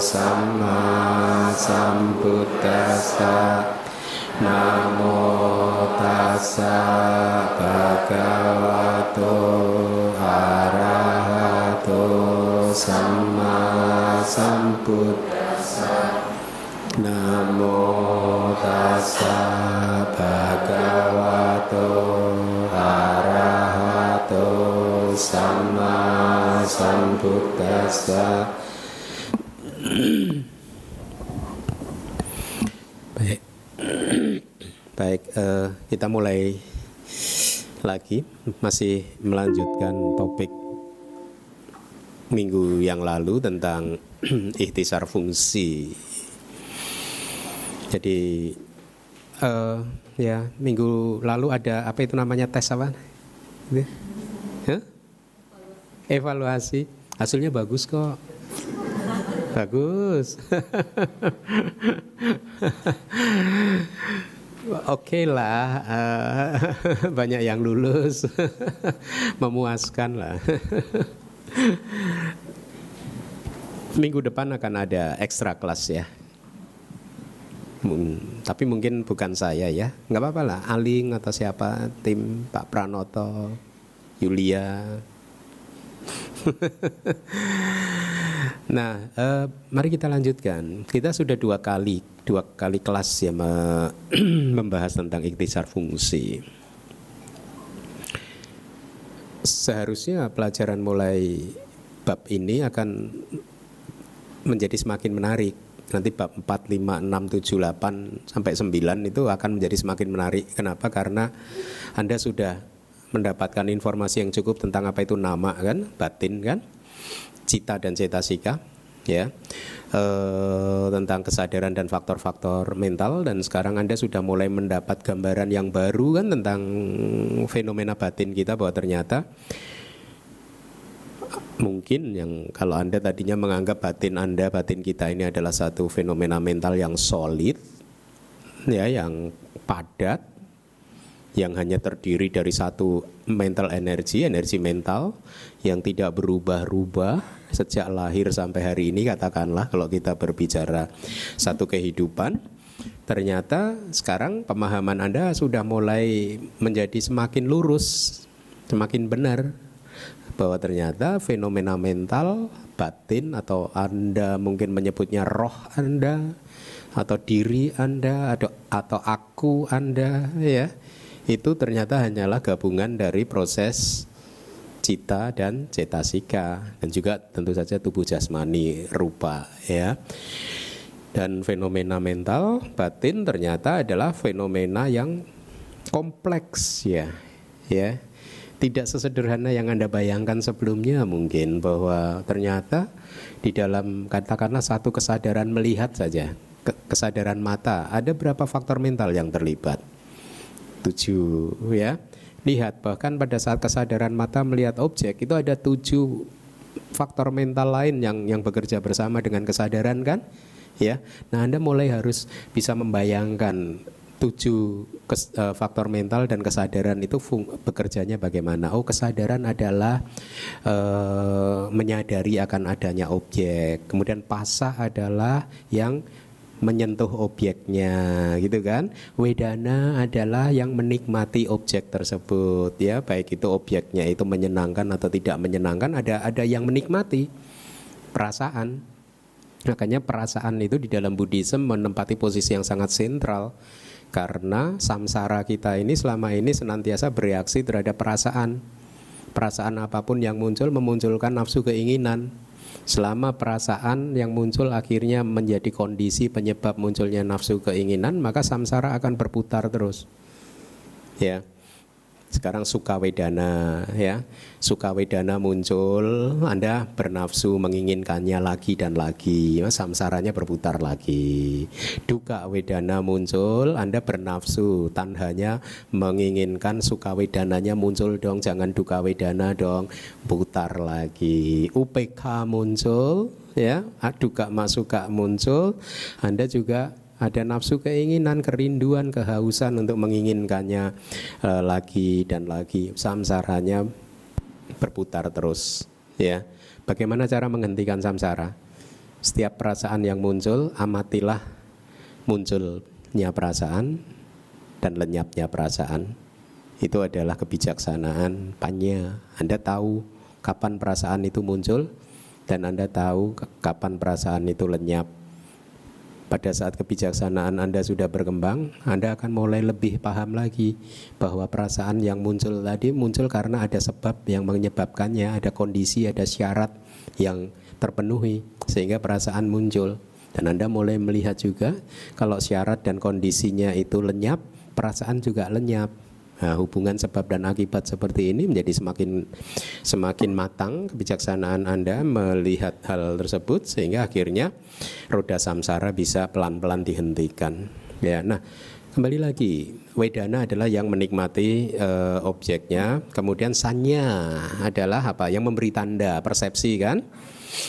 sama sambutasa namo tasa bhagavato arahato sama sambutasa namo tasa bhagavato arahato sama sambutasa kita mulai lagi masih melanjutkan topik minggu yang lalu tentang ikhtisar fungsi. Jadi uh, ya minggu lalu ada apa itu namanya tes apa? Huh? Evaluasi hasilnya bagus kok. Bagus. Oke okay lah, uh, eh, banyak yang lulus, memuaskan lah. Minggu depan akan ada ekstra kelas ya. Hmm, tapi mungkin bukan saya ya, nggak apa-apa lah. Aling atau siapa tim Pak Pranoto, Yulia. nah, eh, mari kita lanjutkan. Kita sudah dua kali dua kali kelas ya membahas tentang ikhtisar fungsi. Seharusnya pelajaran mulai bab ini akan menjadi semakin menarik. Nanti bab 4, 5, 6, 7, 8 sampai 9 itu akan menjadi semakin menarik. Kenapa? Karena Anda sudah mendapatkan informasi yang cukup tentang apa itu nama kan, batin kan, cita dan cetasika ya e, tentang kesadaran dan faktor-faktor mental dan sekarang Anda sudah mulai mendapat gambaran yang baru kan tentang fenomena batin kita bahwa ternyata mungkin yang kalau Anda tadinya menganggap batin Anda, batin kita ini adalah satu fenomena mental yang solid ya yang padat yang hanya terdiri dari satu mental energi, energi mental yang tidak berubah-ubah sejak lahir sampai hari ini katakanlah kalau kita berbicara satu kehidupan ternyata sekarang pemahaman Anda sudah mulai menjadi semakin lurus, semakin benar bahwa ternyata fenomena mental batin atau Anda mungkin menyebutnya roh Anda atau diri Anda atau atau aku Anda ya itu ternyata hanyalah gabungan dari proses cita dan cetasika dan juga tentu saja tubuh jasmani rupa ya. Dan fenomena mental batin ternyata adalah fenomena yang kompleks ya. Ya. Tidak sesederhana yang Anda bayangkan sebelumnya mungkin bahwa ternyata di dalam katakanlah satu kesadaran melihat saja, kesadaran mata, ada berapa faktor mental yang terlibat tujuh ya. Lihat bahkan pada saat kesadaran mata melihat objek itu ada tujuh faktor mental lain yang yang bekerja bersama dengan kesadaran kan ya. Nah Anda mulai harus bisa membayangkan tujuh kes, uh, faktor mental dan kesadaran itu fung, bekerjanya bagaimana? Oh, kesadaran adalah uh, menyadari akan adanya objek. Kemudian pasah adalah yang menyentuh objeknya gitu kan wedana adalah yang menikmati objek tersebut ya baik itu objeknya itu menyenangkan atau tidak menyenangkan ada ada yang menikmati perasaan makanya perasaan itu di dalam Buddhism menempati posisi yang sangat sentral karena samsara kita ini selama ini senantiasa bereaksi terhadap perasaan perasaan apapun yang muncul memunculkan nafsu keinginan Selama perasaan yang muncul akhirnya menjadi kondisi penyebab munculnya nafsu keinginan, maka samsara akan berputar terus. Ya. Sekarang sukawedana ya. Sukawedana muncul, Anda bernafsu menginginkannya lagi dan lagi, samsaranya berputar lagi. Duka wedana muncul, Anda bernafsu, tanhanya menginginkan sukawedananya muncul dong, jangan duka wedana dong, putar lagi. UPK muncul, ya, duka masuka muncul, Anda juga ada nafsu keinginan, kerinduan, kehausan untuk menginginkannya e, lagi dan lagi. Samsaranya berputar terus, ya. Bagaimana cara menghentikan samsara? Setiap perasaan yang muncul, amatilah munculnya perasaan dan lenyapnya perasaan. Itu adalah kebijaksanaan panya. Anda tahu kapan perasaan itu muncul dan Anda tahu kapan perasaan itu lenyap pada saat kebijaksanaan Anda sudah berkembang, Anda akan mulai lebih paham lagi bahwa perasaan yang muncul tadi muncul karena ada sebab yang menyebabkannya, ada kondisi, ada syarat yang terpenuhi sehingga perasaan muncul. Dan Anda mulai melihat juga kalau syarat dan kondisinya itu lenyap, perasaan juga lenyap. Nah, hubungan sebab dan akibat seperti ini menjadi semakin semakin matang kebijaksanaan Anda melihat hal tersebut sehingga akhirnya roda samsara bisa pelan-pelan dihentikan. Ya, nah Kembali lagi, wedana adalah yang menikmati e, objeknya, kemudian sanya adalah apa? Yang memberi tanda persepsi kan?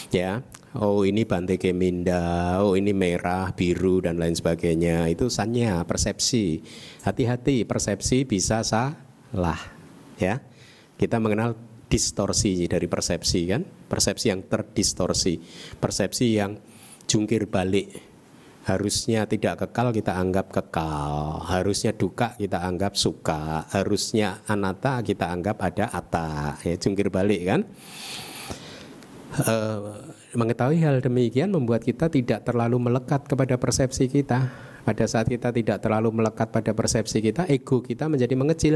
Ya, oh ini bantai keminda, oh ini merah, biru dan lain sebagainya. Itu sanya persepsi. Hati-hati persepsi bisa salah ya. Kita mengenal distorsi dari persepsi kan, persepsi yang terdistorsi, persepsi yang jungkir balik harusnya tidak kekal kita anggap kekal, harusnya duka kita anggap suka, harusnya anata kita anggap ada atta, ya jungkir balik kan. Eh, mengetahui hal demikian membuat kita tidak terlalu melekat kepada persepsi kita. Pada saat kita tidak terlalu melekat pada persepsi kita, ego kita menjadi mengecil.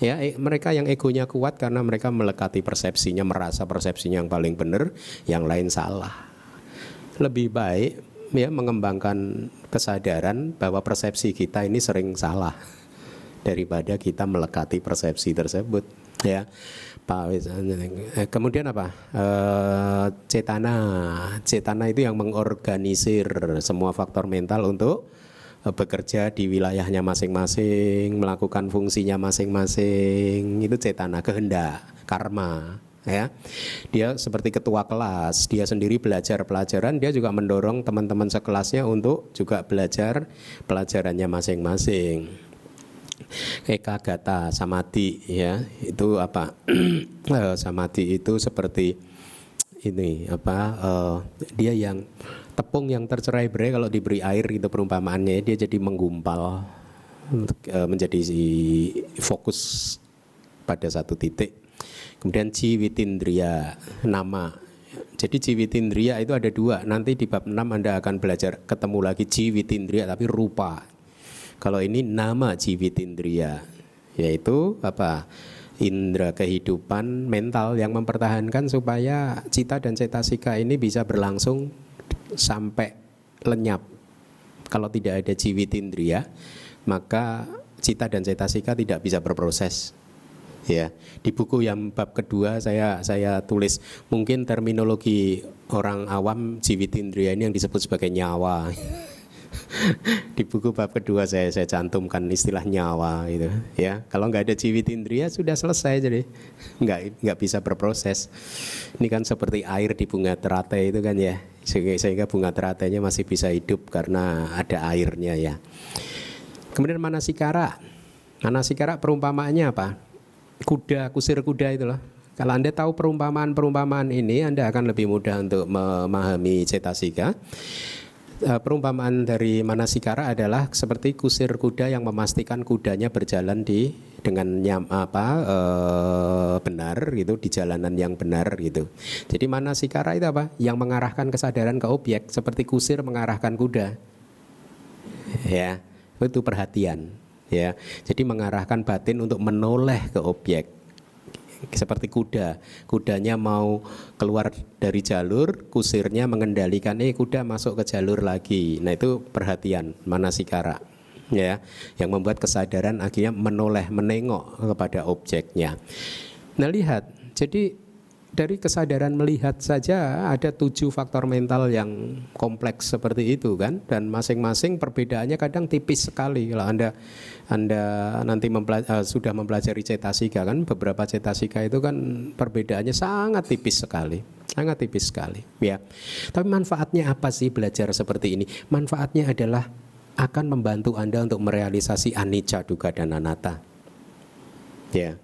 Ya, e, mereka yang egonya kuat karena mereka melekati persepsinya, merasa persepsinya yang paling benar, yang lain salah. Lebih baik ya mengembangkan kesadaran bahwa persepsi kita ini sering salah daripada kita melekati persepsi tersebut ya Pak eh, kemudian apa eh, cetana cetana itu yang mengorganisir semua faktor mental untuk eh, bekerja di wilayahnya masing-masing melakukan fungsinya masing-masing itu cetana kehendak karma ya dia seperti ketua kelas dia sendiri belajar pelajaran dia juga mendorong teman-teman sekelasnya untuk juga belajar pelajarannya masing-masing ekagata samadhi ya itu apa eh, samadhi itu seperti ini apa uh, dia yang tepung yang tercerai berai kalau diberi air gitu perumpamaannya dia jadi menggumpal uh, menjadi fokus pada satu titik kemudian ciwitindria nama jadi Ciwitindria itu ada dua. Nanti di bab 6 Anda akan belajar ketemu lagi Ciwitindria tapi rupa. Kalau ini nama indria, yaitu apa? Indra kehidupan mental yang mempertahankan supaya cita dan cetasika ini bisa berlangsung sampai lenyap. Kalau tidak ada indria, maka cita dan cetasika tidak bisa berproses ya di buku yang bab kedua saya saya tulis mungkin terminologi orang awam indria ini yang disebut sebagai nyawa di buku bab kedua saya saya cantumkan istilah nyawa itu ya kalau nggak ada ciwi indria sudah selesai jadi nggak nggak bisa berproses ini kan seperti air di bunga teratai itu kan ya sehingga, sehingga bunga teratainya masih bisa hidup karena ada airnya ya kemudian mana sikara? Mana sikara perumpamaannya apa kuda kusir kuda itu itulah kalau Anda tahu perumpamaan-perumpamaan ini, Anda akan lebih mudah untuk memahami cetasika. Eh, perumpamaan dari manasikara adalah seperti kusir kuda yang memastikan kudanya berjalan di dengan nyam apa e, benar gitu di jalanan yang benar gitu. Jadi manasikara itu apa? Yang mengarahkan kesadaran ke objek seperti kusir mengarahkan kuda. Ya, itu perhatian ya. Jadi mengarahkan batin untuk menoleh ke objek seperti kuda. Kudanya mau keluar dari jalur, kusirnya mengendalikan, eh kuda masuk ke jalur lagi. Nah itu perhatian mana manasikara ya yang membuat kesadaran akhirnya menoleh menengok kepada objeknya. Nah lihat, jadi dari kesadaran melihat saja ada tujuh faktor mental yang kompleks seperti itu kan dan masing-masing perbedaannya kadang tipis sekali kalau anda anda nanti mempelajari, eh, sudah mempelajari cetasika kan beberapa cetasika itu kan perbedaannya sangat tipis sekali sangat tipis sekali ya tapi manfaatnya apa sih belajar seperti ini manfaatnya adalah akan membantu anda untuk merealisasi anicca duga dan anatta ya yeah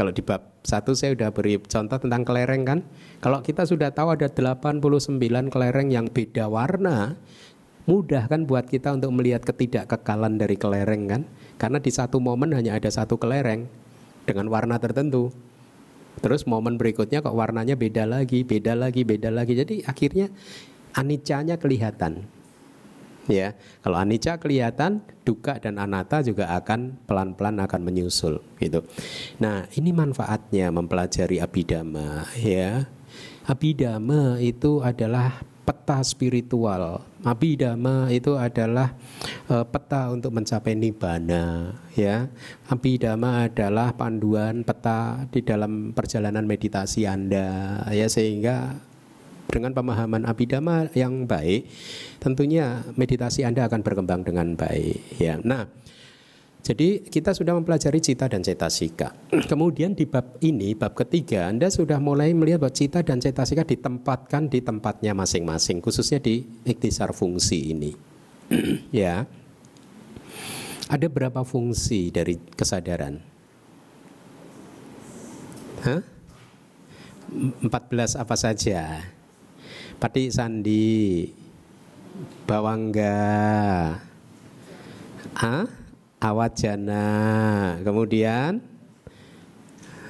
kalau di bab satu saya sudah beri contoh tentang kelereng kan. Kalau kita sudah tahu ada 89 kelereng yang beda warna, mudah kan buat kita untuk melihat ketidakkekalan dari kelereng kan. Karena di satu momen hanya ada satu kelereng dengan warna tertentu. Terus momen berikutnya kok warnanya beda lagi, beda lagi, beda lagi. Jadi akhirnya anicanya kelihatan ya. Kalau anicca kelihatan, duka dan anatta juga akan pelan-pelan akan menyusul gitu. Nah, ini manfaatnya mempelajari abidama ya. Abidama itu adalah peta spiritual. Abidama itu adalah uh, peta untuk mencapai nibbana, ya. Abidama adalah panduan peta di dalam perjalanan meditasi Anda, ya sehingga dengan pemahaman abidama yang baik, tentunya meditasi Anda akan berkembang dengan baik. Ya, nah. Jadi kita sudah mempelajari cita dan cetasika. Kemudian di bab ini, bab ketiga, Anda sudah mulai melihat bahwa cita dan cetasika ditempatkan di tempatnya masing-masing, khususnya di ikhtisar fungsi ini. ya. Ada berapa fungsi dari kesadaran? Hah? 14 apa saja? Pati Sandi, Bawangga, A, Awajana, kemudian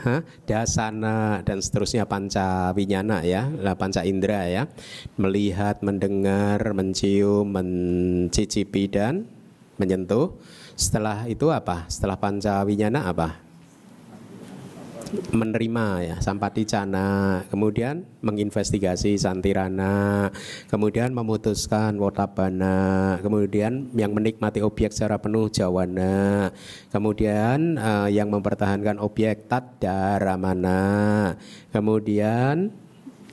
ha, Dasana dan seterusnya panca winyana ya, panca Indra ya, melihat, mendengar, mencium, mencicipi dan menyentuh. Setelah itu apa? Setelah panca winyana apa? menerima ya Sampati Cana, kemudian menginvestigasi Santirana, kemudian memutuskan Wotabana, kemudian yang menikmati objek secara penuh Jawana, kemudian eh, yang mempertahankan objek Taddaramana, kemudian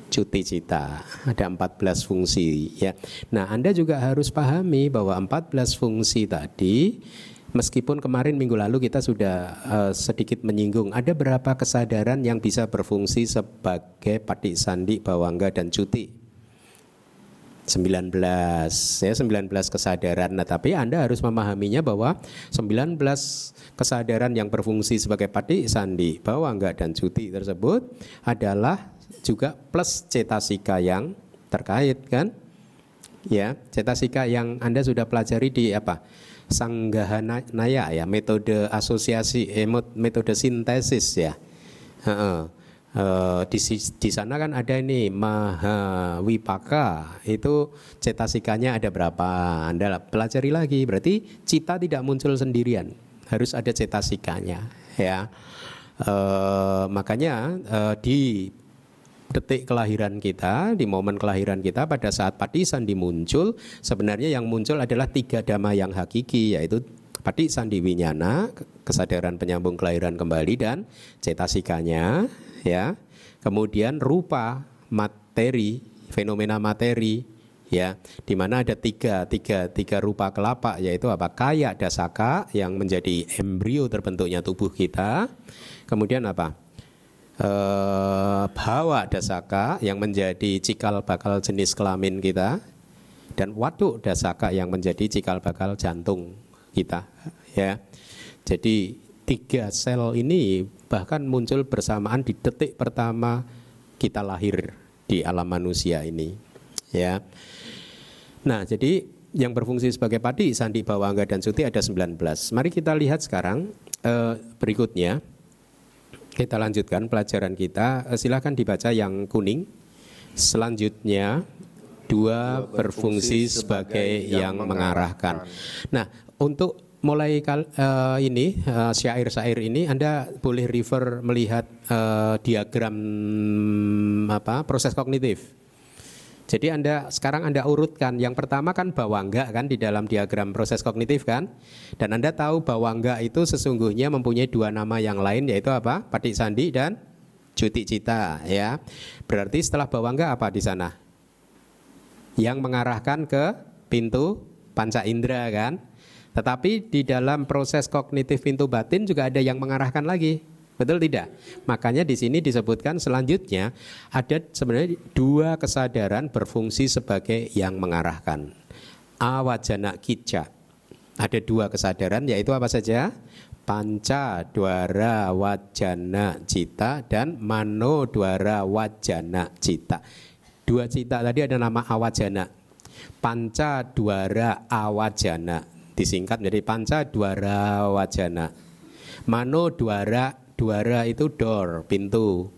cuti cita. Ada 14 fungsi ya. Nah, Anda juga harus pahami bahwa 14 fungsi tadi meskipun kemarin minggu lalu kita sudah uh, sedikit menyinggung ada berapa kesadaran yang bisa berfungsi sebagai patik sandi bawangga dan cuti 19 ya 19 kesadaran nah tapi Anda harus memahaminya bahwa 19 kesadaran yang berfungsi sebagai patik sandi bawangga dan cuti tersebut adalah juga plus cetasika yang terkait kan ya cetasika yang Anda sudah pelajari di apa naya ya metode asosiasi eh, metode sintesis ya uh, uh, di, di sana kan ada ini maha itu cetasikanya ada berapa anda pelajari lagi berarti cita tidak muncul sendirian harus ada cetasikanya ya uh, makanya uh, di detik kelahiran kita, di momen kelahiran kita pada saat pati sandi muncul, sebenarnya yang muncul adalah tiga dhamma yang hakiki yaitu pati sandi winyana, kesadaran penyambung kelahiran kembali dan cetasikanya ya. Kemudian rupa materi, fenomena materi ya di mana ada tiga tiga tiga rupa kelapa yaitu apa kaya dasaka yang menjadi embrio terbentuknya tubuh kita kemudian apa eh, bawa dasaka yang menjadi cikal bakal jenis kelamin kita dan waduk dasaka yang menjadi cikal bakal jantung kita ya. Jadi tiga sel ini bahkan muncul bersamaan di detik pertama kita lahir di alam manusia ini ya. Nah, jadi yang berfungsi sebagai padi, sandi, bawangga dan suti ada 19. Mari kita lihat sekarang eh, berikutnya kita lanjutkan pelajaran kita. Eh, Silahkan dibaca yang kuning. Selanjutnya dua berfungsi sebagai yang mengarahkan. Nah, untuk mulai kal, uh, ini uh, syair-syair ini Anda boleh refer melihat uh, diagram apa proses kognitif jadi Anda sekarang Anda urutkan. Yang pertama kan enggak kan di dalam diagram proses kognitif kan. Dan Anda tahu enggak itu sesungguhnya mempunyai dua nama yang lain yaitu apa? Patik Sandi dan Cuti Cita ya. Berarti setelah enggak apa di sana? Yang mengarahkan ke pintu panca indera kan. Tetapi di dalam proses kognitif pintu batin juga ada yang mengarahkan lagi Betul tidak? Makanya di sini disebutkan selanjutnya ada sebenarnya dua kesadaran berfungsi sebagai yang mengarahkan. Awajana kica. Ada dua kesadaran yaitu apa saja? Panca dwara wajana cita dan mano dwara wajana cita. Dua cita tadi ada nama awajana. Panca dwara awajana disingkat menjadi panca dwara wajana. Mano dwara Duara itu door, pintu.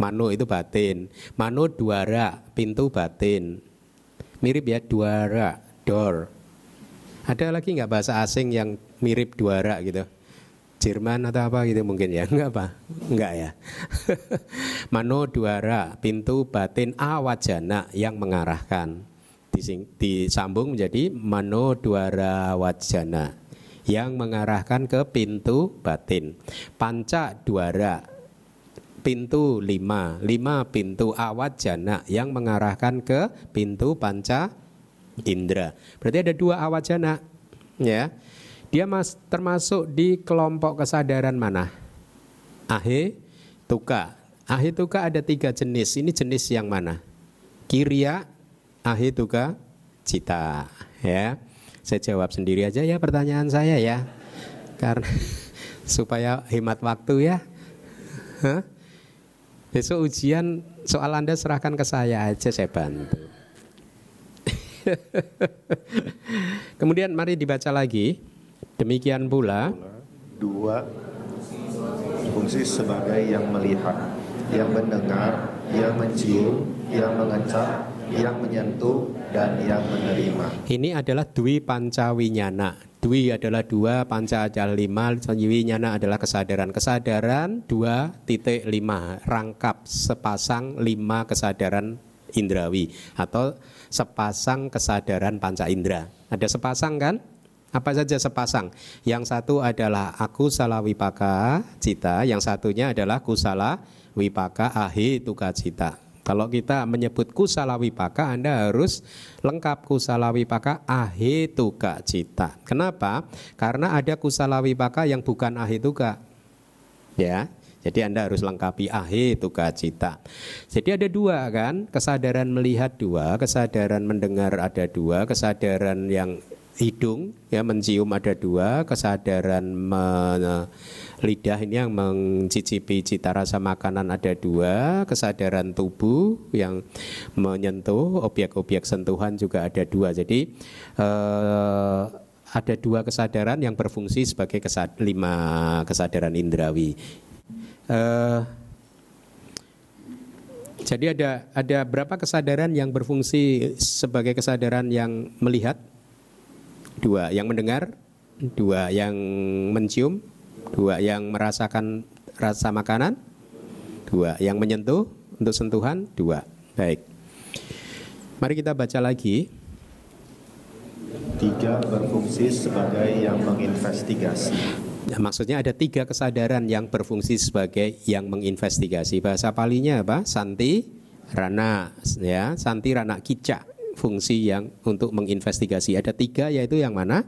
mano itu batin. mano duara, pintu batin. Mirip ya duara, door. Ada lagi nggak bahasa asing yang mirip duara gitu? Jerman atau apa gitu mungkin ya? nggak apa? nggak ya. Mano duara, pintu batin awajana yang mengarahkan. Disambung menjadi mano duara wajana yang mengarahkan ke pintu batin. Panca duara pintu lima, lima pintu awat jana yang mengarahkan ke pintu panca indera. Berarti ada dua awat jana, ya. Dia mas, termasuk di kelompok kesadaran mana? Ahe tuka. Ahe tuka ada tiga jenis. Ini jenis yang mana? Kiria, ahe tuka, cita. Ya. Saya jawab sendiri aja ya pertanyaan saya ya. Karena supaya hemat waktu ya. Hah? Besok ujian soal Anda serahkan ke saya aja saya bantu. Kemudian mari dibaca lagi. Demikian pula dua fungsi sebagai yang melihat, yang mendengar, yang mencium, yang mengecap, yang menyentuh dan yang menerima. Ini adalah Dwi Pancawinyana. Dwi adalah dua, panca adalah lima, nyana adalah kesadaran. Kesadaran dua titik lima, rangkap sepasang lima kesadaran indrawi atau sepasang kesadaran panca indra. Ada sepasang kan? Apa saja sepasang? Yang satu adalah aku salah wipaka cita, yang satunya adalah kusala wipaka ahi tuka cita. Kalau kita menyebut kusalawipaka, Anda harus lengkap kusalawipaka ahituka ahetuka cita. Kenapa? Karena ada kusalawipaka yang bukan ahetuka. Ya, jadi Anda harus lengkapi ahituka cita. Jadi ada dua kan, kesadaran melihat dua, kesadaran mendengar ada dua, kesadaran yang hidung ya mencium ada dua kesadaran me, lidah ini yang mencicipi cita rasa makanan ada dua kesadaran tubuh yang menyentuh obyek-obyek sentuhan juga ada dua jadi eh, ada dua kesadaran yang berfungsi sebagai kesad, lima kesadaran indrawi eh, jadi ada ada berapa kesadaran yang berfungsi sebagai kesadaran yang melihat dua yang mendengar dua yang mencium dua yang merasakan rasa makanan dua yang menyentuh untuk sentuhan dua baik mari kita baca lagi tiga berfungsi sebagai yang menginvestigasi Nah, maksudnya ada tiga kesadaran yang berfungsi sebagai yang menginvestigasi. Bahasa palinya apa? Santi, rana, ya, santi, rana, kica fungsi yang untuk menginvestigasi. Ada tiga yaitu yang mana?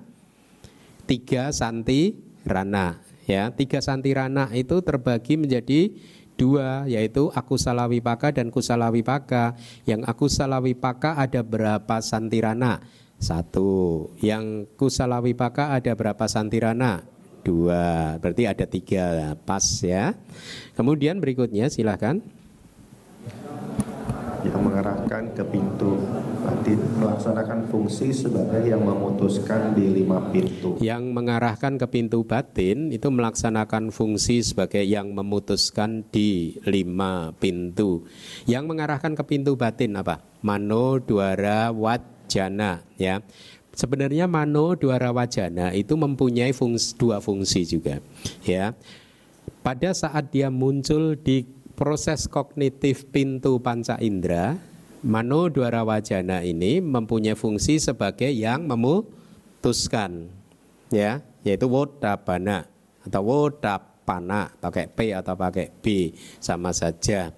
Tiga santi rana. Ya, tiga santi rana itu terbagi menjadi dua yaitu aku salawipaka dan kusalawipaka Yang aku salawipaka ada berapa rana? Satu. Yang kusalawipaka ada berapa santirana? Dua. Berarti ada tiga pas ya. Kemudian berikutnya silahkan. Yang mengarahkan ke pintu melaksanakan fungsi sebagai yang memutuskan di lima pintu. Yang mengarahkan ke pintu batin itu melaksanakan fungsi sebagai yang memutuskan di lima pintu. Yang mengarahkan ke pintu batin apa? Mano, duara, wajana ya. Sebenarnya mano, duara, wajana itu mempunyai fungsi, dua fungsi juga ya. Pada saat dia muncul di proses kognitif pintu panca indera Mano Dwara Wajana ini mempunyai fungsi sebagai yang memutuskan ya yaitu wodabana atau wodab pana, pakai P atau pakai B sama saja.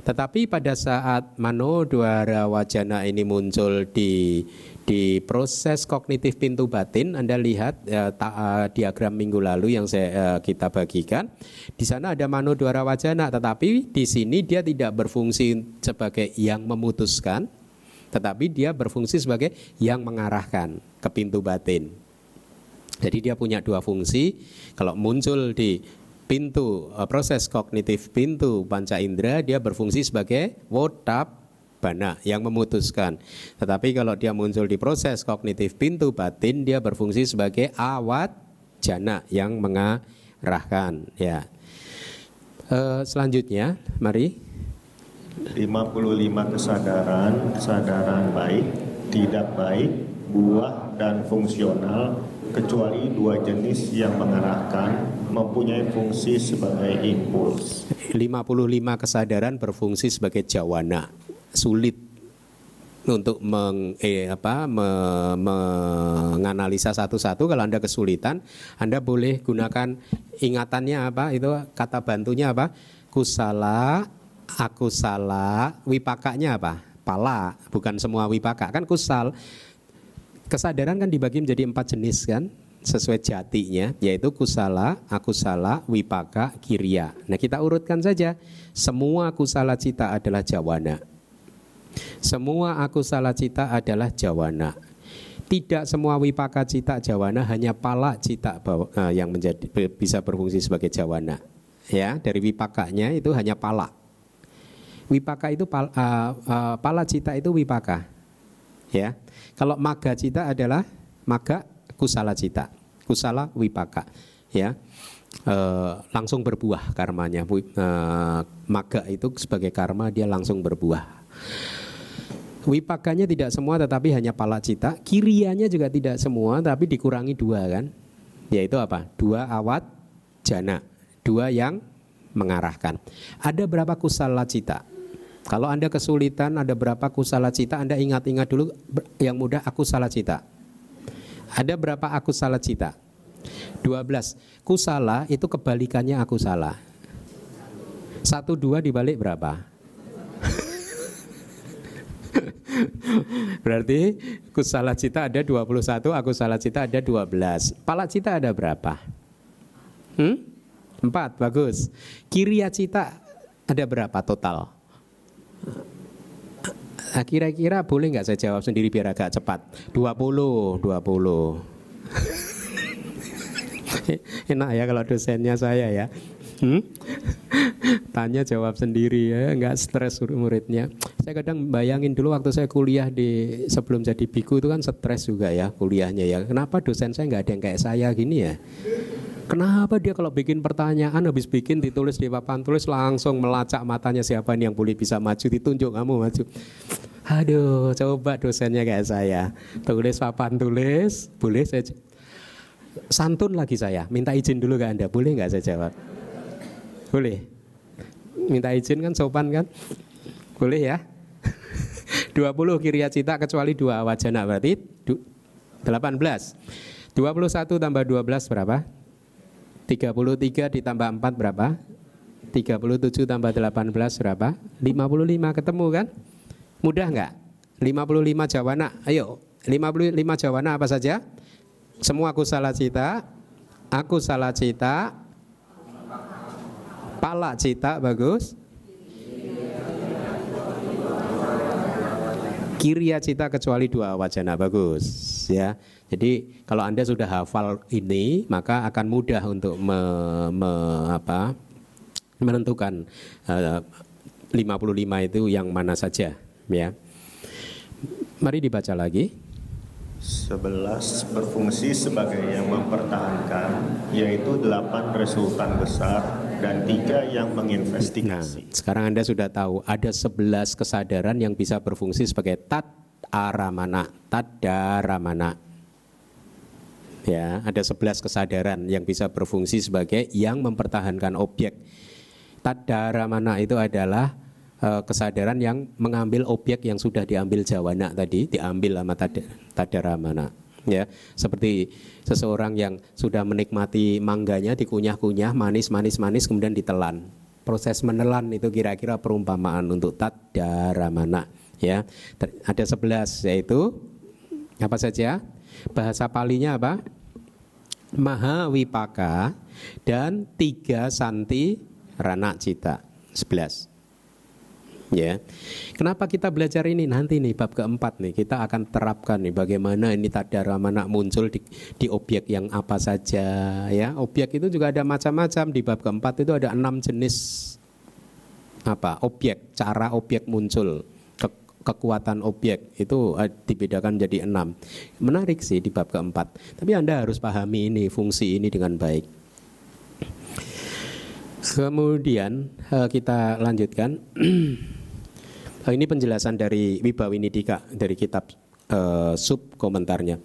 Tetapi pada saat mano duara wajana ini muncul di di proses kognitif pintu batin Anda lihat eh, ta, eh, diagram minggu lalu yang saya eh, kita bagikan di sana ada mano duara wajana tetapi di sini dia tidak berfungsi sebagai yang memutuskan tetapi dia berfungsi sebagai yang mengarahkan ke pintu batin. Jadi dia punya dua fungsi. Kalau muncul di pintu eh, proses kognitif pintu panca indera dia berfungsi sebagai wotap bana yang memutuskan. Tetapi kalau dia muncul di proses kognitif pintu batin dia berfungsi sebagai awat jana yang mengarahkan ya. E, selanjutnya mari 55 kesadaran, kesadaran baik, tidak baik, buah dan fungsional kecuali dua jenis yang mengarahkan mempunyai fungsi sebagai impuls. 55 kesadaran berfungsi sebagai jawana. Sulit untuk meng, eh, apa, me, menganalisa satu-satu kalau Anda kesulitan, Anda boleh gunakan ingatannya apa? Itu kata bantunya apa? Kusala, aku salah, wipakanya apa? Pala, bukan semua wipaka kan kusal Kesadaran kan dibagi menjadi empat jenis kan sesuai jatinya yaitu kusala, akusala, wipaka, kiria. Nah kita urutkan saja semua kusala cita adalah jawana. Semua akusala cita adalah jawana. Tidak semua wipaka cita jawana hanya pala cita eh, yang menjadi bisa berfungsi sebagai jawana. Ya dari wipakanya itu hanya pala. Wipaka itu pala, uh, eh, uh, eh, pala cita itu wipaka Ya. Kalau maga cita adalah maga kusala cita, kusala wipaka. Ya. E, langsung berbuah karmanya. E, maga itu sebagai karma dia langsung berbuah. Wipakanya tidak semua tetapi hanya pala cita. Kirianya juga tidak semua tapi dikurangi dua kan. Yaitu apa? Dua awat jana. Dua yang mengarahkan. Ada berapa kusala cita? Kalau Anda kesulitan, ada berapa aku salah cita, Anda ingat-ingat dulu yang mudah aku salah cita. Ada berapa aku salah cita? 12. Kusala itu kebalikannya aku salah. Satu dua dibalik berapa? Berarti kusala cita ada 21, aku salah cita ada 12. palat cita ada berapa? Hmm? Empat, bagus. Kiriya cita ada berapa total? Kira-kira boleh nggak saya jawab sendiri biar agak cepat? 20, 20. Enak ya kalau dosennya saya ya. Hmm? Tanya jawab sendiri ya, nggak stres muridnya. Saya kadang bayangin dulu waktu saya kuliah di sebelum jadi biku itu kan stres juga ya kuliahnya ya. Kenapa dosen saya nggak ada yang kayak saya gini ya? Kenapa dia kalau bikin pertanyaan habis bikin ditulis di papan tulis langsung melacak matanya siapa nih yang boleh bisa maju ditunjuk kamu maju. Aduh, coba dosennya kayak saya. Tulis papan tulis, boleh saya santun lagi saya. Minta izin dulu ke Anda, boleh nggak saya jawab? Boleh. Minta izin kan sopan kan? Boleh ya? 20 kiri cita kecuali dua wajana berarti 18. 21 tambah 12 berapa? 33 ditambah 4 berapa? 37 tambah 18 berapa? 55 ketemu kan? Mudah nggak? 55 jawana, ayo. 55 jawana apa saja? Semua aku salah cita, aku salah cita, pala cita bagus. Kiriya cita kecuali dua wajana bagus ya. Jadi kalau Anda sudah hafal ini, maka akan mudah untuk me, me, apa, menentukan eh, uh, 55 itu yang mana saja, ya. Mari dibaca lagi. Sebelas berfungsi sebagai yang mempertahankan, yaitu delapan resultan besar dan tiga yang menginvestigasi. Nah, sekarang Anda sudah tahu ada sebelas kesadaran yang bisa berfungsi sebagai tat aramana, daramana ya, ada 11 kesadaran yang bisa berfungsi sebagai yang mempertahankan objek. Tadaramana itu adalah eh, kesadaran yang mengambil objek yang sudah diambil jawana tadi, diambil sama tadi tadaramana. Ya, seperti seseorang yang sudah menikmati mangganya dikunyah-kunyah manis-manis-manis kemudian ditelan. Proses menelan itu kira-kira perumpamaan untuk tadaramana ya. ada 11 yaitu apa saja? Bahasa palinya apa? Maha Wipaka dan tiga Santi Rana Cita. sebelas. Ya. Kenapa kita belajar ini nanti nih bab keempat nih kita akan terapkan nih bagaimana ini mana muncul di, di objek yang apa saja ya. Objek itu juga ada macam-macam di bab keempat itu ada enam jenis apa objek cara objek muncul kekuatan objek itu eh, dibedakan jadi enam. Menarik sih di bab keempat. Tapi Anda harus pahami ini fungsi ini dengan baik. Kemudian eh, kita lanjutkan. Eh, ini penjelasan dari Wibawinidika dari kitab sub komentarnya.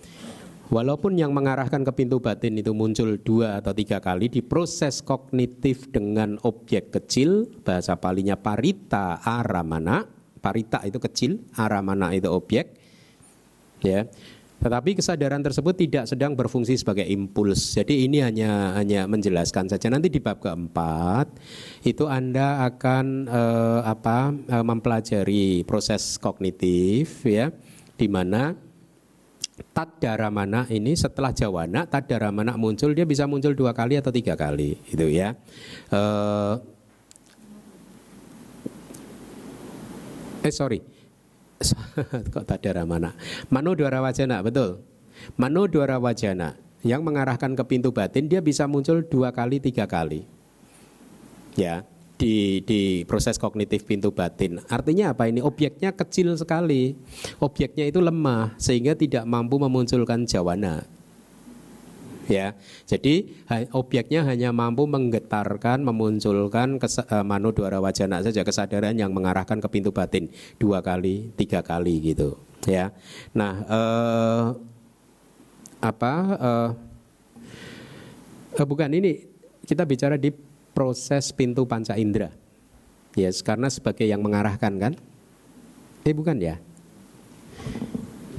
Walaupun yang mengarahkan ke pintu batin itu muncul dua atau tiga kali di proses kognitif dengan objek kecil, bahasa palinya parita aramana, parita itu kecil, arah mana itu objek. Ya. Tetapi kesadaran tersebut tidak sedang berfungsi sebagai impuls. Jadi ini hanya hanya menjelaskan saja. Nanti di bab keempat itu Anda akan eh, apa eh, mempelajari proses kognitif ya di mana mana ini setelah jawana mana muncul dia bisa muncul dua kali atau tiga kali itu ya. Eh, eh sorry kok tadarah mana mano dwara wajana betul mano dwara wajana yang mengarahkan ke pintu batin dia bisa muncul dua kali tiga kali ya di, di proses kognitif pintu batin. Artinya apa ini? Objeknya kecil sekali. Objeknya itu lemah sehingga tidak mampu memunculkan jawana ya. Jadi obyeknya hanya mampu menggetarkan, memunculkan kes, dua eh, manu wajana saja kesadaran yang mengarahkan ke pintu batin dua kali, tiga kali gitu, ya. Nah, eh, apa? Eh, eh, bukan ini kita bicara di proses pintu panca indera. Yes, karena sebagai yang mengarahkan kan? Eh bukan ya?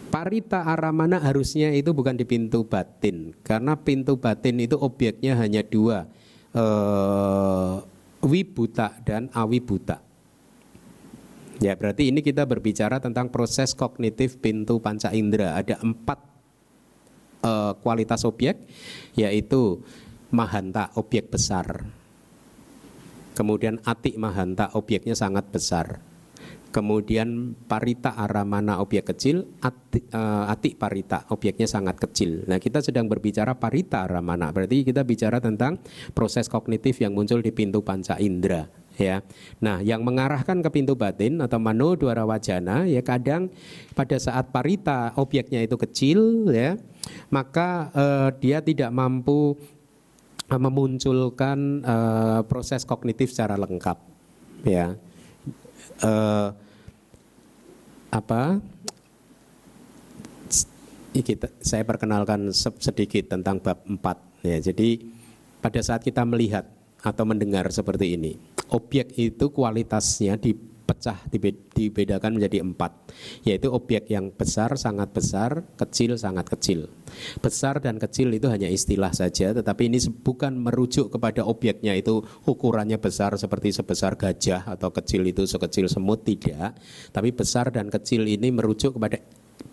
Parita aramana harusnya itu bukan di pintu batin karena pintu batin itu obyeknya hanya dua eh, wibuta dan awibuta. Ya berarti ini kita berbicara tentang proses kognitif pintu panca indera ada empat eh, kualitas obyek, yaitu mahanta obyek besar kemudian atik mahanta obyeknya sangat besar kemudian parita aramana obyek kecil, ati, uh, eh, ati parita obyeknya sangat kecil. Nah kita sedang berbicara parita aramana, berarti kita bicara tentang proses kognitif yang muncul di pintu panca indera. Ya, nah yang mengarahkan ke pintu batin atau mano duara wajana ya kadang pada saat parita obyeknya itu kecil ya maka uh, dia tidak mampu eh, memunculkan uh, proses kognitif secara lengkap ya uh, apa kita, saya perkenalkan sedikit tentang bab 4 ya. Jadi pada saat kita melihat atau mendengar seperti ini, objek itu kualitasnya di pecah dibedakan menjadi empat yaitu objek yang besar sangat besar kecil sangat kecil besar dan kecil itu hanya istilah saja tetapi ini bukan merujuk kepada objeknya itu ukurannya besar seperti sebesar gajah atau kecil itu sekecil semut tidak tapi besar dan kecil ini merujuk kepada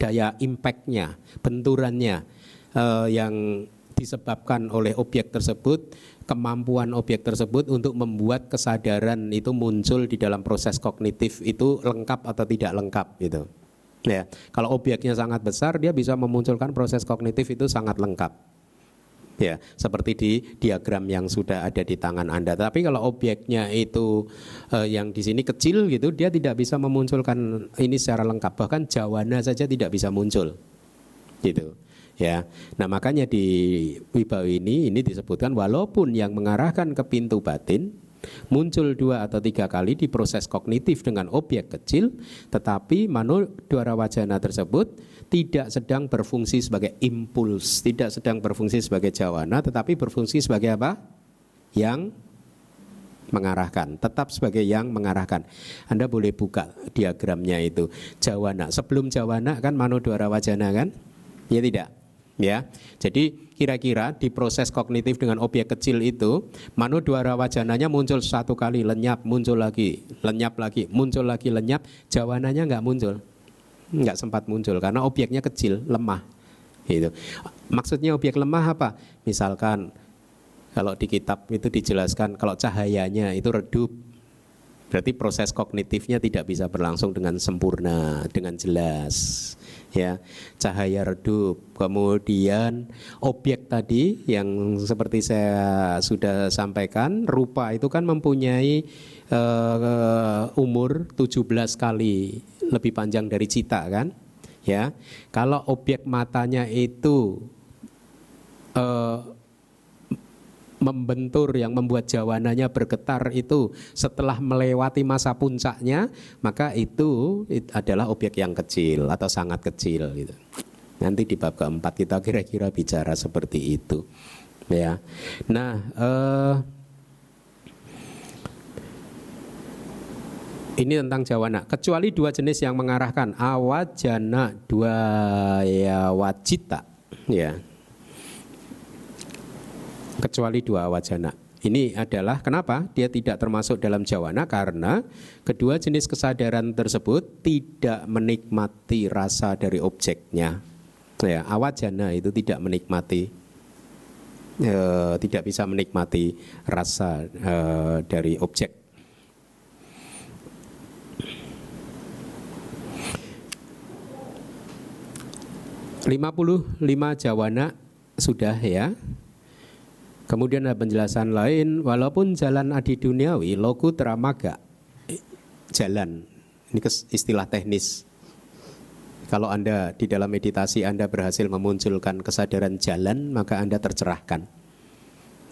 daya impactnya benturannya eh, yang disebabkan oleh objek tersebut, kemampuan objek tersebut untuk membuat kesadaran itu muncul di dalam proses kognitif itu lengkap atau tidak lengkap gitu. Ya, kalau objeknya sangat besar dia bisa memunculkan proses kognitif itu sangat lengkap. Ya, seperti di diagram yang sudah ada di tangan Anda. Tapi kalau objeknya itu eh, yang di sini kecil gitu, dia tidak bisa memunculkan ini secara lengkap. Bahkan jawana saja tidak bisa muncul. Gitu ya. Nah, makanya di Wibawa ini ini disebutkan walaupun yang mengarahkan ke pintu batin muncul dua atau tiga kali di proses kognitif dengan objek kecil, tetapi manu dwara wajana tersebut tidak sedang berfungsi sebagai impuls, tidak sedang berfungsi sebagai jawana, tetapi berfungsi sebagai apa? Yang mengarahkan, tetap sebagai yang mengarahkan. Anda boleh buka diagramnya itu. Jawana, sebelum jawana kan manu dwara wajana kan? Ya tidak ya. Jadi kira-kira di proses kognitif dengan objek kecil itu manu dua wajananya muncul satu kali lenyap muncul lagi lenyap lagi muncul lagi lenyap jawananya nggak muncul nggak sempat muncul karena objeknya kecil lemah itu maksudnya objek lemah apa misalkan kalau di kitab itu dijelaskan kalau cahayanya itu redup berarti proses kognitifnya tidak bisa berlangsung dengan sempurna dengan jelas ya cahaya redup kemudian objek tadi yang seperti saya sudah sampaikan rupa itu kan mempunyai uh, umur 17 kali lebih panjang dari cita kan ya kalau objek matanya itu uh, membentur yang membuat jawananya bergetar itu setelah melewati masa puncaknya maka itu adalah objek yang kecil atau sangat kecil gitu. Nanti di bab keempat kita kira-kira bicara seperti itu ya. Nah, eh, ini tentang jawana. Kecuali dua jenis yang mengarahkan awajana dua ya wajita ya kecuali dua wajana. Ini adalah kenapa dia tidak termasuk dalam jawana karena kedua jenis kesadaran tersebut tidak menikmati rasa dari objeknya. Ya, awajana itu tidak menikmati e, tidak bisa menikmati rasa e, dari objek. Lima puluh lima jawana sudah ya Kemudian ada penjelasan lain, walaupun jalan adi duniawi, loku teramaga eh, jalan. Ini istilah teknis. Kalau Anda di dalam meditasi Anda berhasil memunculkan kesadaran jalan, maka Anda tercerahkan.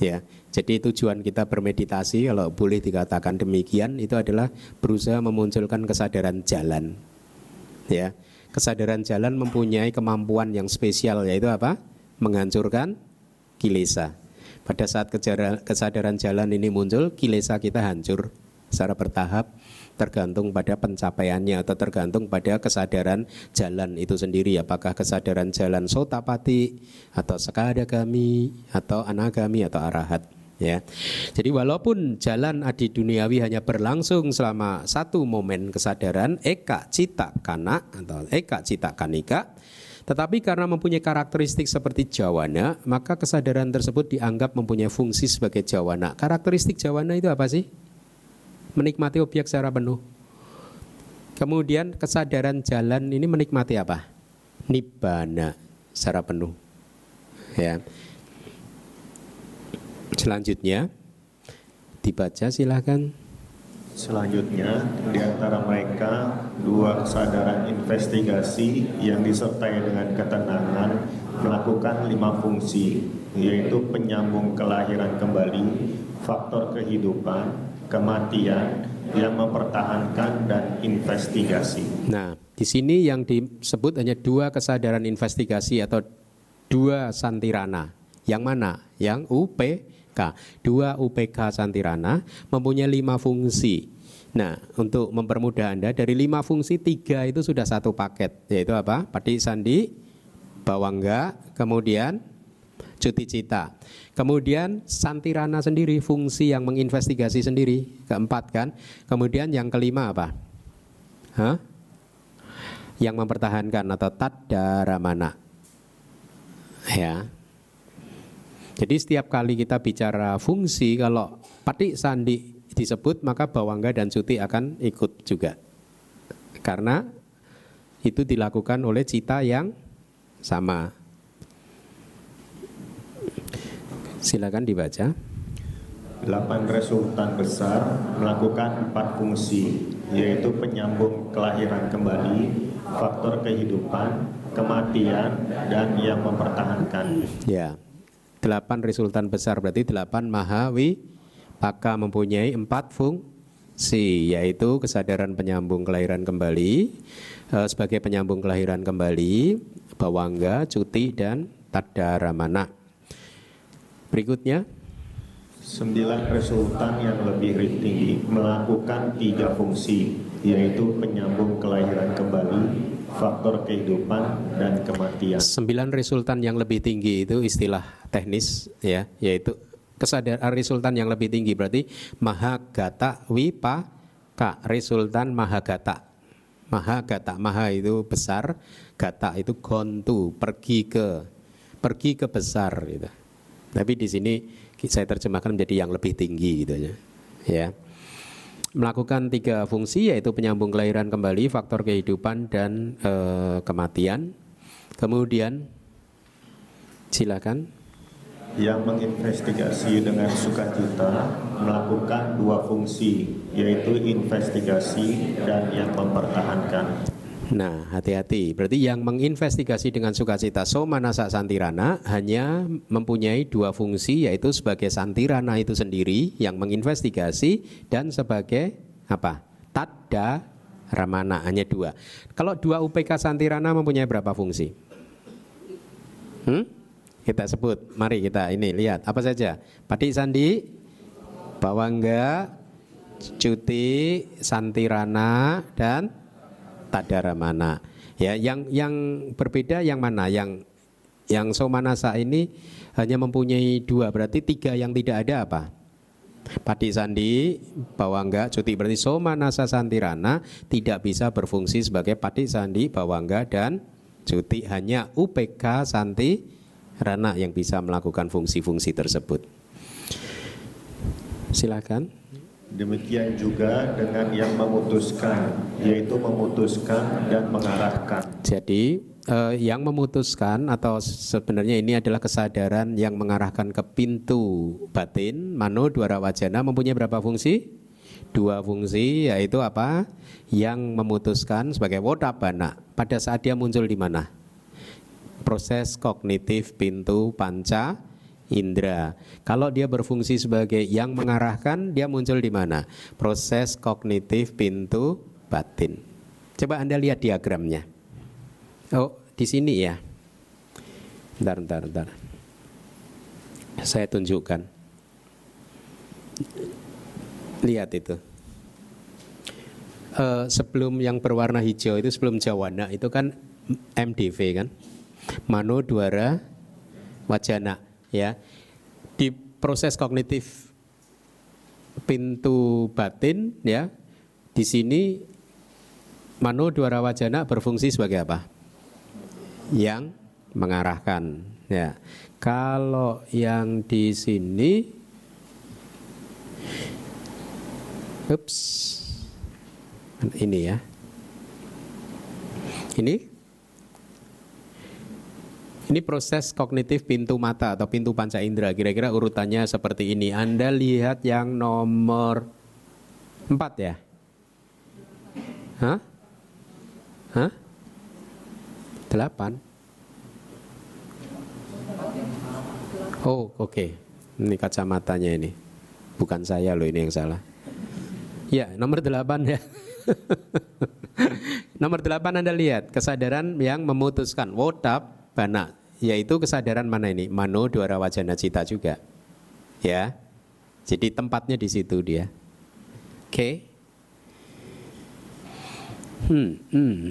Ya, jadi tujuan kita bermeditasi kalau boleh dikatakan demikian itu adalah berusaha memunculkan kesadaran jalan. Ya, kesadaran jalan mempunyai kemampuan yang spesial yaitu apa? Menghancurkan kilesa. Pada saat kesadaran jalan ini muncul, kilesa kita hancur secara bertahap tergantung pada pencapaiannya atau tergantung pada kesadaran jalan itu sendiri apakah kesadaran jalan sotapati atau Sekada kami atau anagami atau arahat ya. Jadi walaupun jalan adi duniawi hanya berlangsung selama satu momen kesadaran eka cita kana atau eka cita kanika tetapi karena mempunyai karakteristik seperti jawana, maka kesadaran tersebut dianggap mempunyai fungsi sebagai jawana. Karakteristik jawana itu apa sih? Menikmati obyek secara penuh. Kemudian kesadaran jalan ini menikmati apa? Nibbana secara penuh. Ya. Selanjutnya dibaca silahkan. Selanjutnya, di antara mereka dua kesadaran investigasi yang disertai dengan ketenangan melakukan lima fungsi, yaitu penyambung kelahiran kembali, faktor kehidupan, kematian, yang mempertahankan dan investigasi. Nah, di sini yang disebut hanya dua kesadaran investigasi atau dua santirana. Yang mana? Yang UP K. Dua UPK Santirana mempunyai lima fungsi. Nah, untuk mempermudah Anda, dari lima fungsi, tiga itu sudah satu paket, yaitu apa? Padi sandi, bawangga, kemudian cuti cita. Kemudian santirana sendiri, fungsi yang menginvestigasi sendiri, keempat kan. Kemudian yang kelima apa? Hah? Yang mempertahankan atau tadaramana. Ya, jadi setiap kali kita bicara fungsi, kalau pati sandi disebut maka bawangga dan cuti akan ikut juga. Karena itu dilakukan oleh cita yang sama. Silakan dibaca. Delapan resultan besar melakukan empat fungsi, yaitu penyambung kelahiran kembali, faktor kehidupan, kematian, dan yang mempertahankan. Ya. Yeah delapan resultan besar berarti delapan mahawi paka mempunyai empat fungsi yaitu kesadaran penyambung kelahiran kembali eh, sebagai penyambung kelahiran kembali bawangga cuti dan tadaramana berikutnya sembilan resultan yang lebih tinggi melakukan tiga fungsi yaitu penyambung kelahiran kembali faktor kehidupan dan kematian. Sembilan resultan yang lebih tinggi itu istilah teknis ya, yaitu kesadaran resultan yang lebih tinggi berarti mahagata ka resultan mahagata. Mahagata maha itu besar, gata itu gontu pergi ke pergi ke besar gitu. Tapi di sini saya terjemahkan menjadi yang lebih tinggi gitu ya. Ya melakukan tiga fungsi yaitu penyambung kelahiran kembali, faktor kehidupan dan e, kematian. Kemudian silakan yang menginvestigasi dengan sukacita melakukan dua fungsi yaitu investigasi dan yang mempertahankan. Nah, hati-hati. Berarti yang menginvestigasi dengan sukacita somanasa santirana hanya mempunyai dua fungsi yaitu sebagai santirana itu sendiri yang menginvestigasi dan sebagai apa? Tadda ramana hanya dua. Kalau dua UPK santirana mempunyai berapa fungsi? Hmm? Kita sebut. Mari kita ini lihat apa saja. Padi sandi, bawangga, cuti, santirana dan tadara mana. Ya, yang yang berbeda yang mana? Yang yang somanasa ini hanya mempunyai dua, berarti tiga yang tidak ada apa? Padi sandi, bawangga, cuti berarti somanasa santirana tidak bisa berfungsi sebagai padi sandi, bawangga dan cuti hanya UPK santi rana yang bisa melakukan fungsi-fungsi tersebut. Silakan. Demikian juga dengan yang memutuskan, yaitu memutuskan dan mengarahkan. Jadi eh, yang memutuskan atau sebenarnya ini adalah kesadaran yang mengarahkan ke pintu batin, mano dwara wajana mempunyai berapa fungsi? Dua fungsi yaitu apa? Yang memutuskan sebagai wodabana pada saat dia muncul di mana? Proses kognitif pintu panca indera. Kalau dia berfungsi sebagai yang mengarahkan, dia muncul di mana? Proses kognitif pintu batin. Coba Anda lihat diagramnya. Oh, di sini ya. Bentar, bentar, bentar. Saya tunjukkan. Lihat itu. Uh, sebelum yang berwarna hijau itu sebelum jawana itu kan MDV kan mano duara wajana ya di proses kognitif pintu batin ya di sini mano dua rawajana berfungsi sebagai apa yang mengarahkan ya kalau yang di sini ups ini ya ini ini proses kognitif pintu mata atau pintu panca indera. Kira-kira urutannya seperti ini. Anda lihat yang nomor empat ya? Hah? Hah? Delapan? Oh, oke. Okay. Ini kacamatanya ini. Bukan saya loh ini yang salah. Ya, nomor delapan ya. nomor delapan Anda lihat, kesadaran yang memutuskan. Wotap bana yaitu kesadaran mana ini? Mano dwara wajana cita juga. Ya. Jadi tempatnya di situ dia. Oke. Okay. Hmm, hmm.